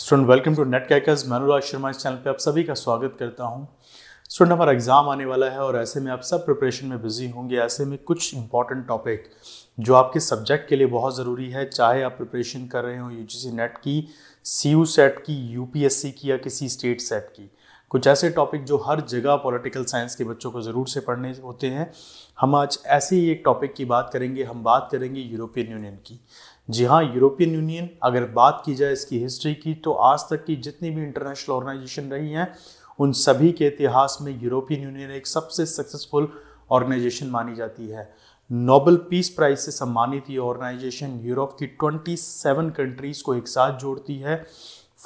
student welcome to net crackers Anurag Sharma इस channel पे आप सभी का स्वागत करता हूँ स्टूडेंट हमारा एग्ज़ाम आने वाला है और ऐसे में आप सब प्रिपरेशन में बिजी होंगे ऐसे में कुछ इंपॉर्टेंट टॉपिक जो आपके सब्जेक्ट के लिए बहुत ज़रूरी है चाहे आप प्रिपरेशन कर रहे हो यू नेट की सी यू सेट की यू की या किसी स्टेट सेट की कुछ ऐसे टॉपिक जो हर जगह पॉलिटिकल साइंस के बच्चों को ज़रूर से पढ़ने होते हैं हम आज ऐसे ही एक टॉपिक की बात करेंगे हम बात करेंगे यूरोपियन यूनियन की जी हाँ यूरोपियन यूनियन अगर बात की जाए इसकी हिस्ट्री की तो आज तक की जितनी भी इंटरनेशनल ऑर्गेनाइजेशन रही हैं उन सभी के इतिहास में यूरोपियन यूनियन एक सबसे सक्सेसफुल ऑर्गेनाइजेशन मानी जाती है नोबल पीस प्राइज से सम्मानित ये ऑर्गेनाइजेशन यूरोप की 27 कंट्रीज़ को एक साथ जोड़ती है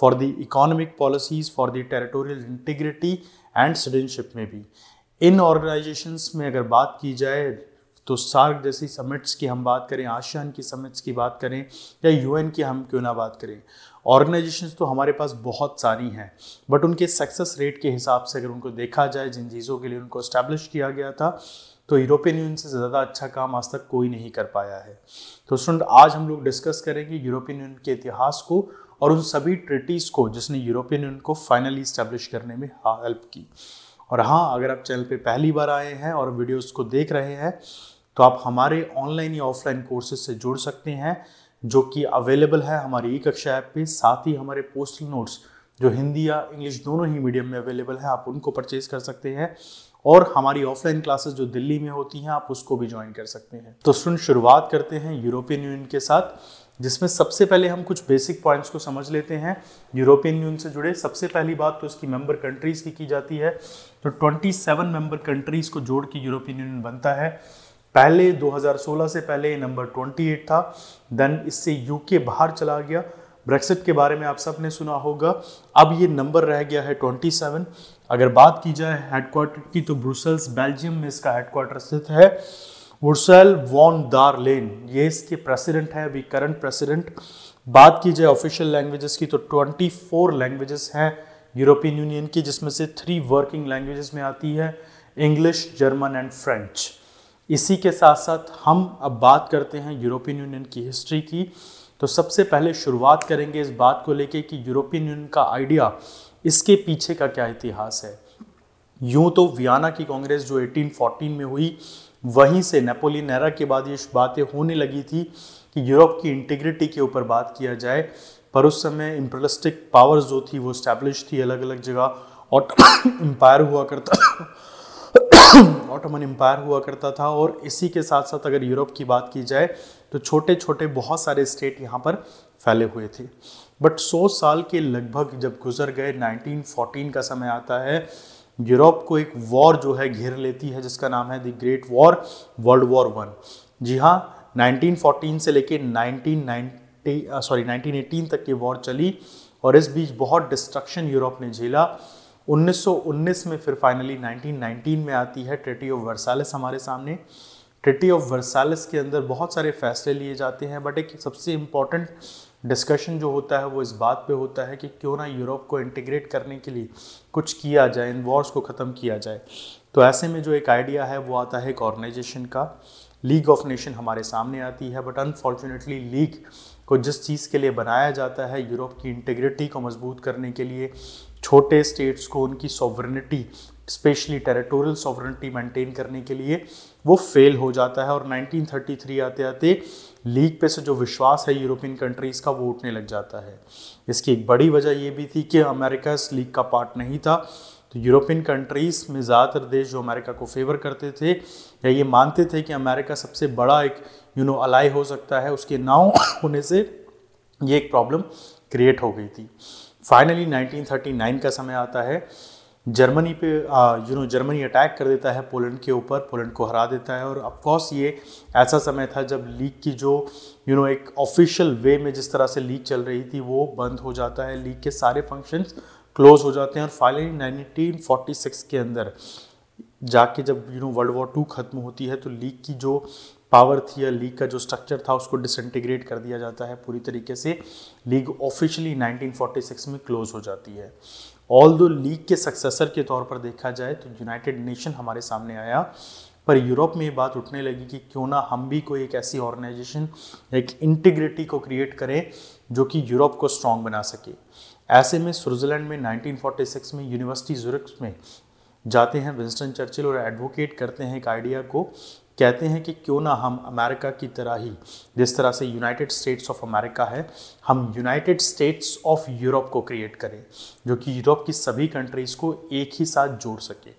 for the economic policies for the territorial integrity and citizenship में भी इन ऑर्गेनाइजेशंस में अगर बात की जाए तो सार्क जैसी समिट्स की हम बात करें आशियान की समिट्स की बात करें या यूएन की हम क्यों ना बात करें ऑर्गेनाइजेशन तो हमारे पास बहुत सारी हैं बट उनके सक्सेस रेट के हिसाब से अगर उनको देखा जाए जिन चीज़ों के लिए उनको इस्टेब्लिश किया गया था तो यूरोपियन यूनियन से ज़्यादा अच्छा काम आज तक कोई नहीं कर पाया है तो स्टूडेंट आज हम लोग डिस्कस करेंगे यूरोपियन यूनियन के इतिहास को और उन सभी ट्रिटीज़ को जिसने यूरोपियन यूनियन को फाइनली इस्टेब्लिश करने में हेल्प की और हाँ अगर आप चैनल पे पहली बार आए हैं और वीडियोस को देख रहे हैं तो आप हमारे ऑनलाइन या ऑफलाइन कोर्सेज से जुड़ सकते हैं जो कि अवेलेबल है हमारी ई कक्षा ऐप पे साथ ही हमारे पोस्टल नोट्स जो हिंदी या इंग्लिश दोनों ही मीडियम में अवेलेबल है आप उनको परचेज कर सकते हैं और हमारी ऑफलाइन क्लासेस जो दिल्ली में होती हैं आप उसको भी ज्वाइन कर सकते हैं तो सुन शुरुआत करते हैं यूरोपियन यूनियन के साथ जिसमें सबसे पहले हम कुछ बेसिक पॉइंट्स को समझ लेते हैं यूरोपियन यूनियन से जुड़े सबसे पहली बात तो इसकी मेंबर कंट्रीज़ की की जाती है तो 27 मेंबर कंट्रीज़ को जोड़ के यूरोपियन यूनियन बनता है पहले 2016 से पहले ये नंबर 28 था देन इससे यूके बाहर चला गया ब्रेक्सिट के बारे में आप सब ने सुना होगा अब ये नंबर रह गया है 27 अगर बात की जाए हेडक्वार्टर की तो ब्रुसेल्स बेल्जियम में इसका हेडक्वार्टर स्थित है वर्सेल वॉन दार लेन ये इसके प्रेसिडेंट है अभी करंट प्रेसिडेंट बात की जाए ऑफिशियल लैंग्वेजेस की तो 24 लैंग्वेजेस हैं यूरोपियन यूनियन की जिसमें से थ्री वर्किंग लैंग्वेजेस में आती है इंग्लिश जर्मन एंड फ्रेंच इसी के साथ साथ हम अब बात करते हैं यूरोपियन यूनियन की हिस्ट्री की तो सबसे पहले शुरुआत करेंगे इस बात को लेके कि यूरोपियन यूनियन का आइडिया इसके पीछे का क्या इतिहास है यूं तो वियाना की कांग्रेस जो 1814 में हुई वहीं से नेपोलियन एरा के बाद ये बातें होने लगी थी कि यूरोप की इंटीग्रिटी के ऊपर बात किया जाए पर उस समय इम्प्रलिस्टिक पावर्स जो थी वो स्टैब्लिश थी अलग अलग जगह और एम्पायर हुआ करता ऑटोमन एम्पायर हुआ करता था और इसी के साथ साथ अगर यूरोप की बात की जाए तो छोटे छोटे बहुत सारे स्टेट यहाँ पर फैले हुए थे बट 100 साल के लगभग जब गुजर गए 1914 का समय आता है यूरोप को एक वॉर जो है घेर लेती है जिसका नाम है the great war world war one जी हाँ 1914 से लेके 1990 सॉरी 1918 तक की वॉर चली और इस बीच बहुत डिस्ट्रक्शन यूरोप ने झेला 1919 में फिर फाइनली 1919 में आती है ट्रिटी ऑफ वर्सालस हमारे सामने ट्रिटी ऑफ वर्सालस के अंदर बहुत सारे फैसले लिए जाते हैं बट एक सबसे इम्पॉर्टेंट डिस्कशन जो होता है वो इस बात पे होता है कि क्यों ना यूरोप को इंटीग्रेट करने के लिए कुछ किया जाए इन वॉर्स को ख़त्म किया जाए तो ऐसे में जो एक आइडिया है वो आता है एक ऑर्गेनाइजेशन का लीग ऑफ नेशन हमारे सामने आती है बट अनफॉर्चुनेटली लीग को जिस चीज़ के लिए बनाया जाता है यूरोप की इंटीग्रिटी को मजबूत करने के लिए छोटे स्टेट्स को उनकी sovereignty specially territorial sovereignty maintain करने के लिए वो फेल हो जाता है और 1933 आते आते लीग पे से जो विश्वास है यूरोपियन कंट्रीज़ का वो उठने लग जाता है इसकी एक बड़ी वजह ये भी थी कि अमेरिका इस लीग का पार्ट नहीं था तो यूरोपियन कंट्रीज़ में ज़्यादातर देश जो अमेरिका को फेवर करते थे या ये मानते थे कि अमेरिका सबसे बड़ा एक यू नो अलाई हो सकता है उसके ना होने से ये एक प्रॉब्लम क्रिएट हो गई थी फाइनली 1939 का समय आता है जर्मनी पे यू नो जर्मनी अटैक कर देता है पोलैंड के ऊपर पोलैंड को हरा देता है और ऑफकोर्स ये ऐसा समय था जब लीग की जो यू you नो know, एक ऑफिशियल वे में जिस तरह से लीग चल रही थी वो बंद हो जाता है लीग के सारे फंक्शंस क्लोज हो जाते हैं और फाइनली 1946 के अंदर जाके जब you know world war two ख़त्म होती है तो लीग की जो पावर थी या लीग का जो स्ट्रक्चर था उसको डिसइंटीग्रेट कर दिया जाता है पूरी तरीके से लीग ऑफिशियली 1946 में क्लोज हो जाती है ऑल दो लीग के सक्सेसर के तौर पर देखा जाए तो यूनाइटेड नेशन हमारे सामने आया पर यूरोप में ये बात उठने लगी कि क्यों ना हम भी कोई एक ऐसी ऑर्गेनाइजेशन एक इंटीग्रिटी को क्रिएट करें जो कि यूरोप को स्ट्रॉन्ग बना सके ऐसे में स्विट्ज़रलैंड में 1946 में यूनिवर्सिटी जुरक्स में जाते हैं विंस्टन चर्चिल और एडवोकेट करते हैं एक आइडिया को कहते हैं कि क्यों ना हम अमेरिका की तरह ही जिस तरह से यूनाइटेड स्टेट्स ऑफ अमेरिका है हम यूनाइटेड स्टेट्स ऑफ यूरोप को क्रिएट करें जो कि यूरोप की सभी कंट्रीज़ को एक ही साथ जोड़ सके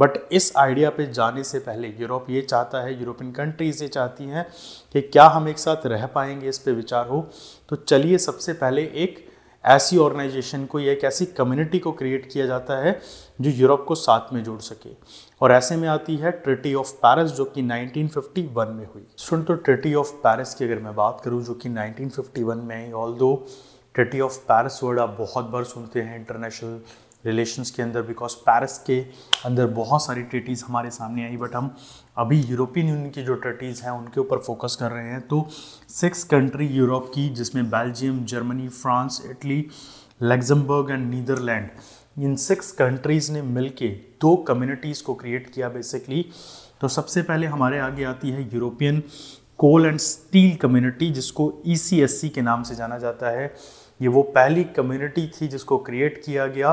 बट इस आइडिया पे जाने से पहले यूरोप ये चाहता है यूरोपियन कंट्रीज़ ये चाहती हैं कि क्या हम एक साथ रह पाएंगे इस पर विचार हो तो चलिए सबसे पहले एक ऐसी ऑर्गेनाइजेशन को या एक ऐसी कम्युनिटी को क्रिएट किया जाता है जो यूरोप को साथ में जोड़ सके और ऐसे में आती है ट्रिटी ऑफ पैरिस जो कि 1951 में हुई सुन तो ट्रिटी ऑफ पैरिस की अगर मैं बात करूँ जो कि 1951 में ऑल दो ट्रिटी ऑफ पैरिस वर्ड आप बहुत बार सुनते हैं इंटरनेशनल रिलेशंस के अंदर बिकॉज पैरिस के अंदर बहुत सारी ट्रिटीज़ हमारे सामने आई बट हम अभी यूरोपियन यूनियन की जो ट्रिटीज़ हैं उनके ऊपर फोकस कर रहे हैं तो सिक्स कंट्री यूरोप की जिसमें Belgium Germany France Italy Luxembourg and Netherland इन सिक्स कंट्रीज़ ने मिलके दो कम्युनिटीज़ को क्रिएट किया बेसिकली तो सबसे पहले हमारे आगे आती है European coal and steel community जिसको ई e के नाम से जाना जाता है ये वो पहली कम्युनिटी थी जिसको क्रिएट किया गया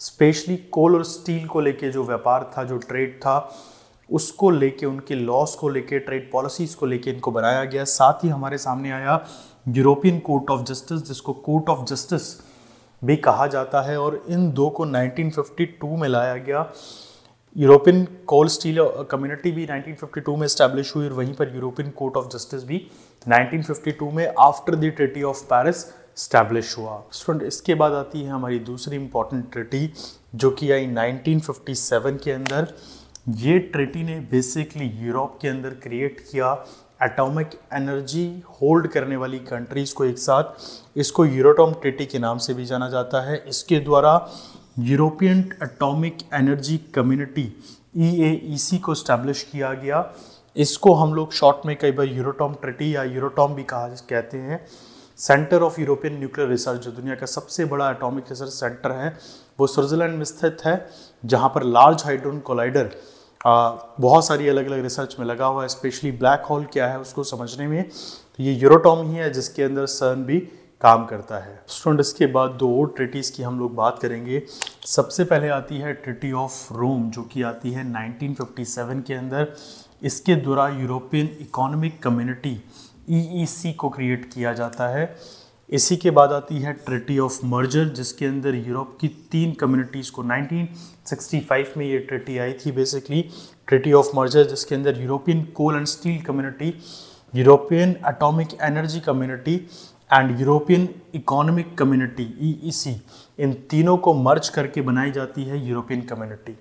स्पेशली कोल और स्टील को लेके जो व्यापार था जो ट्रेड था उसको लेके उनके लॉस को लेके ट्रेड पॉलिसीज़ को लेके इनको बनाया गया साथ ही हमारे सामने आया यूरोपियन कोर्ट ऑफ जस्टिस जिसको कोर्ट ऑफ जस्टिस भी कहा जाता है और इन दो को 1952 में लाया गया यूरोपियन कोल स्टील कम्युनिटी भी 1952 में इस्टेब्लिश हुई और वहीं पर यूरोपियन कोर्ट ऑफ जस्टिस भी 1952 में after the treaty of Paris establish हुआ स्टूडेंट इसके बाद आती है हमारी दूसरी इंपॉर्टेंट ट्रिटी जो कि आई 1957 के अंदर ये ट्रिटी ने बेसिकली यूरोप के अंदर क्रिएट किया एटॉमिक एनर्जी होल्ड करने वाली कंट्रीज़ को एक साथ इसको यूरोटॉम ट्रिटी के नाम से भी जाना जाता है इसके द्वारा European atomic energy community E को स्टैब्लिश किया गया इसको हम लोग शॉर्ट में कई बार यूरोटॉम ट्रिटी या यूरोटॉम भी कहा कहते हैं centre of European nuclear research जो दुनिया का सबसे बड़ा एटॉमिक रिसर्च सेंटर है वो स्विट्ज़रलैंड में स्थित है जहाँ पर लार्ज हाइड्रोन कोलाइडर बहुत सारी अलग अलग रिसर्च में लगा हुआ है स्पेशली ब्लैक होल क्या है उसको समझने में तो ये यूरोटॉम ही है जिसके अंदर सन भी काम करता है स्टूडेंट इसके बाद दो और ट्रिटीज़ की हम लोग बात करेंगे सबसे पहले आती है ट्रिटी ऑफ रोम जो कि आती है 1957 के अंदर इसके द्वारा यूरोपियन इकोनॉमिक कम्युनिटी ई को क्रिएट किया जाता है इसी के बाद आती है ट्रिटी ऑफ मर्जर जिसके अंदर यूरोप की तीन कम्युनिटीज़ को 1965 में ये ट्रिटी आई थी बेसिकली ट्रिटी ऑफ मर्जर जिसके अंदर European coal and steel community European atomic energy community and European economic community E इन तीनों को मर्ज करके बनाई जाती है यूरोपियन कम्युनिटी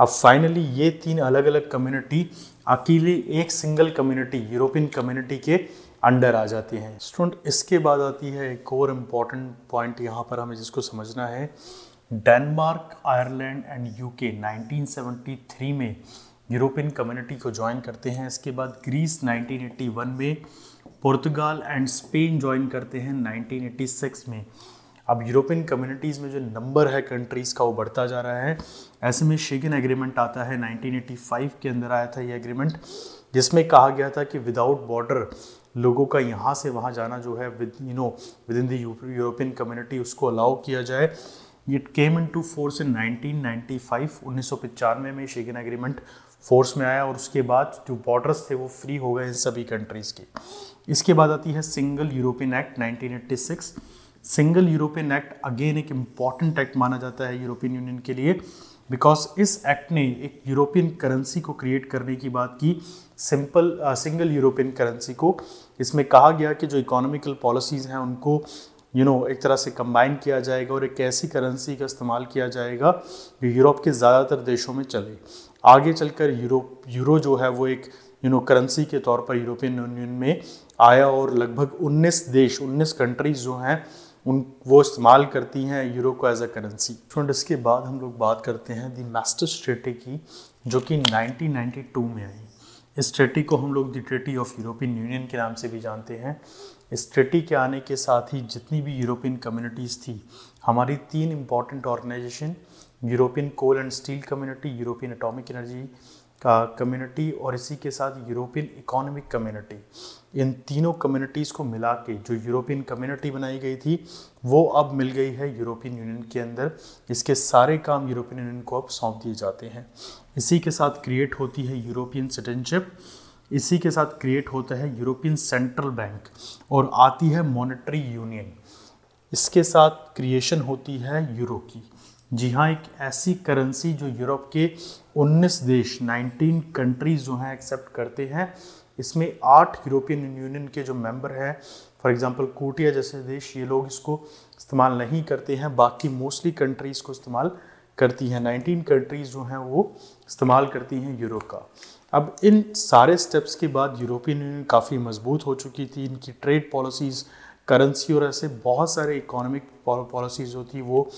अब फाइनली ये तीन अलग अलग कम्युनिटी अकेले एक सिंगल कम्युनिटी यूरोपियन कम्युनिटी के अंडर आ जाती हैं स्टूडेंट इसके बाद आती है एक और इम्पॉर्टेंट पॉइंट यहाँ पर हमें जिसको समझना है डेनमार्क आयरलैंड एंड यूके 1973 में यूरोपियन कम्युनिटी को ज्वाइन करते हैं इसके बाद ग्रीस 1981 में पुर्तगाल एंड स्पेन ज्वाइन करते हैं 1986 में अब यूरोपियन कम्युनिटीज़ में जो नंबर है कंट्रीज़ का वो बढ़ता जा रहा है ऐसे में शेगन एग्रीमेंट आता है 1985 के अंदर आया था ये एग्रीमेंट जिसमें कहा गया था कि विदाउट बॉर्डर लोगों का यहाँ से वहाँ जाना जो है with you know with in the European community उसको अलाउ किया जाए ये came into force in nineteen ninety five उन्नीस सौ पचानवे में शेगन एग्रीमेंट फोर्स में आया और उसके बाद जो बॉर्डर्स थे वो फ्री हो गए इन सभी कंट्रीज़ के इसके बाद आती है single European act 1986 single European act again एक इम्पॉर्टेंट एक्ट माना जाता है यूरोपियन यूनियन के लिए बिकॉज इस एक्ट ने एक यूरोपियन करेंसी को क्रिएट करने की बात की simple single uh, European currency को इसमें कहा गया कि जो इकोनॉमिकल पॉलिसीज़ हैं उनको यू you नो know, एक तरह से कंबाइन किया जाएगा और एक ऐसी करेंसी का इस्तेमाल किया जाएगा जो यूरोप के ज़्यादातर देशों में चले आगे चलकर यूरोप यूरो जो है वो एक यू नो करेंसी के तौर पर यूरोपियन यूनियन में आया और लगभग 19 देश 19 कंट्रीज जो हैं उन वो इस्तेमाल करती हैं यूरो को एज अ करेंसी फ्रेंड इसके बाद हम लोग बात करते हैं दी मैस्टर स्ट्रेटी की जो कि 1992 में आई इस ट्रेटी को हम लोग the treaty of European Union के नाम से भी जानते हैं इस ट्रेटी के आने के साथ ही जितनी भी यूरोपियन कम्युनिटीज़ थी हमारी तीन important organisation European coal and steel community European atomic energy का कम्युनिटी और इसी के साथ यूरोपियन इकोनॉमिक कम्युनिटी इन तीनों कम्युनिटीज़ को मिला के जो यूरोपियन कम्युनिटी बनाई गई थी वो अब मिल गई है यूरोपियन यूनियन के अंदर इसके सारे काम यूरोपियन यूनियन को अब सौंप दिए जाते हैं इसी के साथ क्रिएट होती है यूरोपियन सिटीजनशिप इसी के साथ क्रिएट होता है यूरोपियन सेंट्रल बैंक और आती है मॉनेटरी यूनियन इसके साथ क्रिएशन होती है यूरो की जी हाँ एक ऐसी करेंसी जो यूरोप के 19 देश 19 कंट्रीज़ जो हैं एक्सेप्ट करते हैं इसमें आठ यूरोपियन यूनियन के जो मेंबर हैं फॉर एग्जांपल कोटिया जैसे देश ये लोग इसको इस्तेमाल नहीं करते हैं बाकी मोस्टली कंट्रीज़ को इस्तेमाल करती हैं 19 कंट्रीज़ जो हैं वो इस्तेमाल करती हैं यूरो का अब इन सारे स्टेप्स के बाद यूरोपियन यूनियन काफ़ी मजबूत हो चुकी थी इनकी ट्रेड पॉलिसीज़ करेंसी और ऐसे बहुत सारे इकोनॉमिक पॉलिसीज़ जो थी वो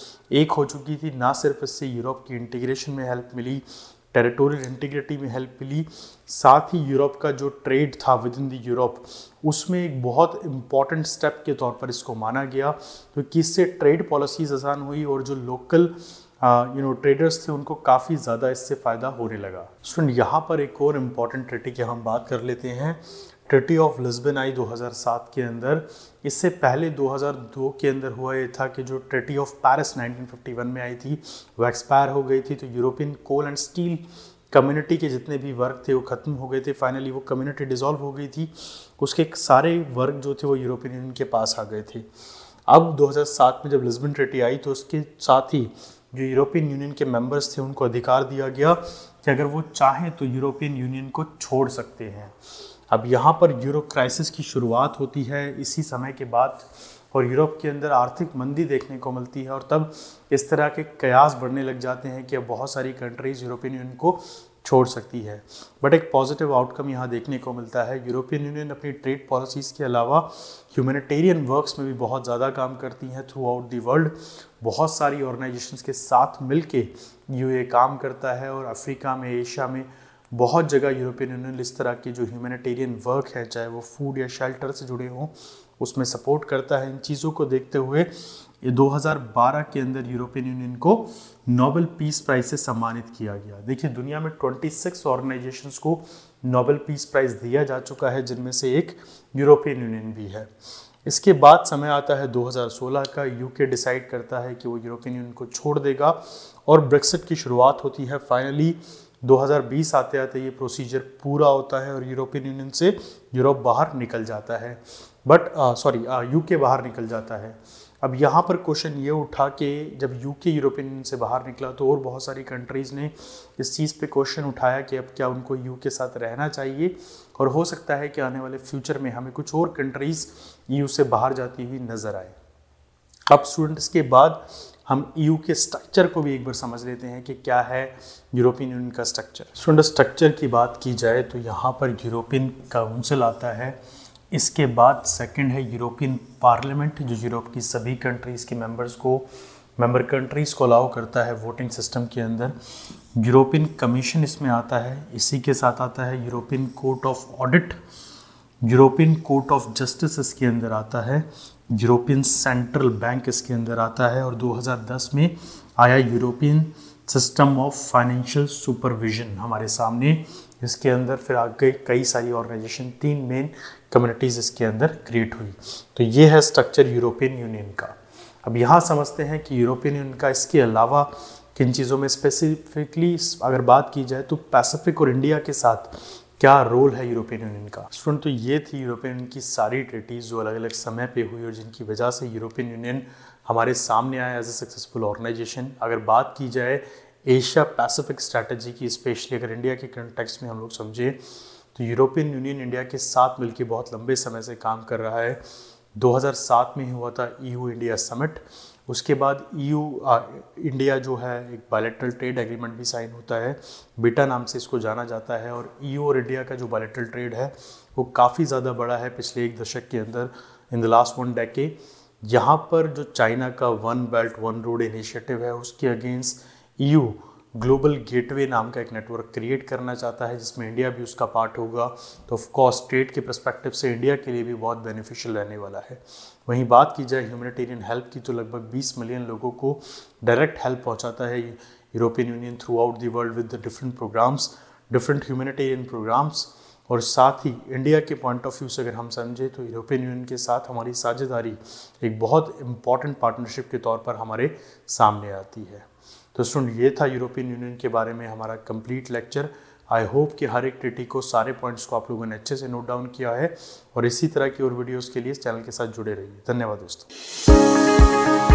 एक हो चुकी थी ना सिर्फ इससे यूरोप की इंटीग्रेशन में हेल्प मिली टेरिटोरियल इंटीग्रिटी में हेल्प मिली साथ ही यूरोप का जो ट्रेड था विद इन द यूरोप उसमें एक बहुत इम्पॉर्टेंट स्टेप के तौर पर इसको माना गया क्योंकि तो इससे ट्रेड पॉलिसीज आसान हुई और जो लोकल यू नो ट्रेडर्स थे उनको काफ़ी ज़्यादा इससे फ़ायदा होने लगा स्टूडेंट यहाँ पर एक और इम्पॉर्टेंट ट्रिटी की हम बात कर लेते हैं ट्रिटी ऑफ लिस्बन आई 2007 के अंदर इससे पहले 2002 के अंदर हुआ ये था कि जो ट्रिटी ऑफ पेरिस 1951 में आई थी वो एक्सपायर हो गई थी तो European coal and steel community के जितने भी वर्क थे वो ख़त्म हो गए थे फाइनली वो कम्युनिटी डिज़ोल्व हो गई थी उसके सारे वर्क जो थे वो यूरोपियन यूनियन के पास आ गए थे अब 2007 में जब लिस्बन ट्रिटी आई तो उसके साथ ही जो यूरोपियन यूनियन के मेंबर्स थे उनको अधिकार दिया गया कि अगर वो चाहें तो यूरोपियन यूनियन को छोड़ सकते हैं अब यहाँ पर यूरोप क्राइसिस की शुरुआत होती है इसी समय के बाद और यूरोप के अंदर आर्थिक मंदी देखने को मिलती है और तब इस तरह के कयास बढ़ने लग जाते हैं कि अब बहुत सारी कंट्रीज़ यूरोपियन यूनियन को छोड़ सकती है बट एक पॉजिटिव आउटकम यहाँ देखने को मिलता है यूरोपियन यूनियन अपनी ट्रेड पॉलिसीज़ के अलावा ह्यूमैनिटेरियन वर्क्स में भी बहुत ज़्यादा काम करती हैं थ्रू आउट दी वर्ल्ड बहुत सारी ऑर्गेनाइजेशंस के साथ मिल के ये काम करता है और अफ्रीका में एशिया में बहुत जगह यूरोपियन यूनियन इस तरह की जो ह्यूमैनिटेरियन वर्क है चाहे वो फूड या शेल्टर से जुड़े हों उसमें सपोर्ट करता है इन चीज़ों को देखते हुए ये 2012 के अंदर यूरोपियन यूनियन को नोबेल पीस प्राइज से सम्मानित किया गया देखिए दुनिया में 26 ऑर्गेनाइजेशन को नोबेल पीस प्राइज दिया जा चुका है जिनमें से एक यूरोपियन यूनियन भी है इसके बाद समय आता है 2016 का यूके डिसाइड करता है कि वो यूरोपियन यूनियन को छोड़ देगा और ब्रेक्सिट की शुरुआत होती है फाइनली 2020 आते आते ये प्रोसीजर पूरा होता है और यूरोपियन यूनियन से यूरोप बाहर निकल जाता है बट सॉरी यूके बाहर निकल जाता है अब यहाँ पर क्वेश्चन ये उठा कि जब यूके यूरोपियन यूनियन से बाहर निकला तो और बहुत सारी कंट्रीज़ ने इस चीज़ पे क्वेश्चन उठाया कि अब क्या उनको यू के साथ रहना चाहिए और हो सकता है कि आने वाले फ्यूचर में हमें कुछ और कंट्रीज़ यू से बाहर जाती हुई नज़र आए अब स्टूडेंट्स के बाद हम ईयू e के स्ट्रक्चर को भी एक बार समझ लेते हैं कि क्या है यूरोपियन यूनियन का स्ट्रक्चर स्टूडेंट स्ट्रक्चर की बात की जाए तो यहाँ पर यूरोपियन काउंसिल आता है इसके बाद सेकंड है यूरोपियन पार्लियामेंट जो यूरोप की सभी कंट्रीज़ के मेंबर्स को मेंबर कंट्रीज़ को अलाउ करता है वोटिंग सिस्टम के अंदर यूरोपियन कमीशन इसमें आता है इसी के साथ आता है European court of audit European court of justice इसके अंदर आता है यूरोपियन सेंट्रल बैंक इसके अंदर आता है और 2010 में आया European system of financial supervision हमारे सामने इसके अंदर फिर आगे कई सारी ऑर्गेनाइजेशन तीन मेन कम्युनिटीज़ इसके अंदर क्रिएट हुई तो ये है स्ट्रक्चर यूरोपियन यूनियन का अब यहाँ समझते हैं कि यूरोपियन यूनियन का इसके अलावा किन चीज़ों में स्पेसिफिकली अगर बात की जाए तो पैसिफिक और इंडिया के साथ क्या रोल है यूरोपियन यूनियन का स्टूडेंट तो ये थी यूरोपियन यूनियन की सारी ट्रिटीज़ जो अलग अलग समय पे हुई और जिनकी वजह से यूरोपियन यूनियन हमारे सामने आया एज ए सक्सेसफुल ऑर्गेनाइजेशन अगर बात की जाए एशिया पैसिफिक स्ट्रैटेजी की स्पेशली अगर इंडिया के कंटेक्स में हम लोग समझें तो यूरोपियन यूनियन इंडिया के साथ मिलकर बहुत लंबे समय से काम कर रहा है 2007 में हुआ था ईयू इंडिया समिट उसके बाद ईयू e इंडिया जो है एक बायलेटरल ट्रेड एग्रीमेंट भी साइन होता है बीटा नाम से इसको जाना जाता है और ईयू e और इंडिया का जो बायलेटरल ट्रेड है वो काफ़ी ज़्यादा बड़ा है पिछले एक दशक के अंदर in the last one decade यहाँ पर जो चाइना का one belt one road initiative है उसके against EU e global gateway नाम का एक नेटवर्क क्रिएट करना चाहता है जिसमें इंडिया भी उसका पार्ट होगा तो ऑफकोर्स स्टेट के परस्पेक्टिव से इंडिया के लिए भी बहुत बेनिफिशियल रहने वाला है वहीं बात की जाए ह्यूमनिटेरियन हेल्प की तो लगभग 20 मिलियन लोगों को डायरेक्ट हेल्प पहुंचाता है European union throughout the world with different programs different humanitarian programs और साथ ही इंडिया के पॉइंट ऑफ व्यू से अगर हम समझें तो यूरोपियन यूनियन के साथ हमारी साझेदारी एक बहुत इम्पॉर्टेंट पार्टनरशिप के तौर पर हमारे सामने आती है तो स्टूडेंट ये था यूरोपियन यूनियन के बारे में हमारा कंप्लीट लेक्चर आई होप कि हर एक ट्रिटी को सारे पॉइंट्स को आप लोगों ने अच्छे से नोट डाउन किया है और इसी तरह की और वीडियोज़ के लिए इस चैनल के साथ जुड़े रहिए धन्यवाद दोस्तों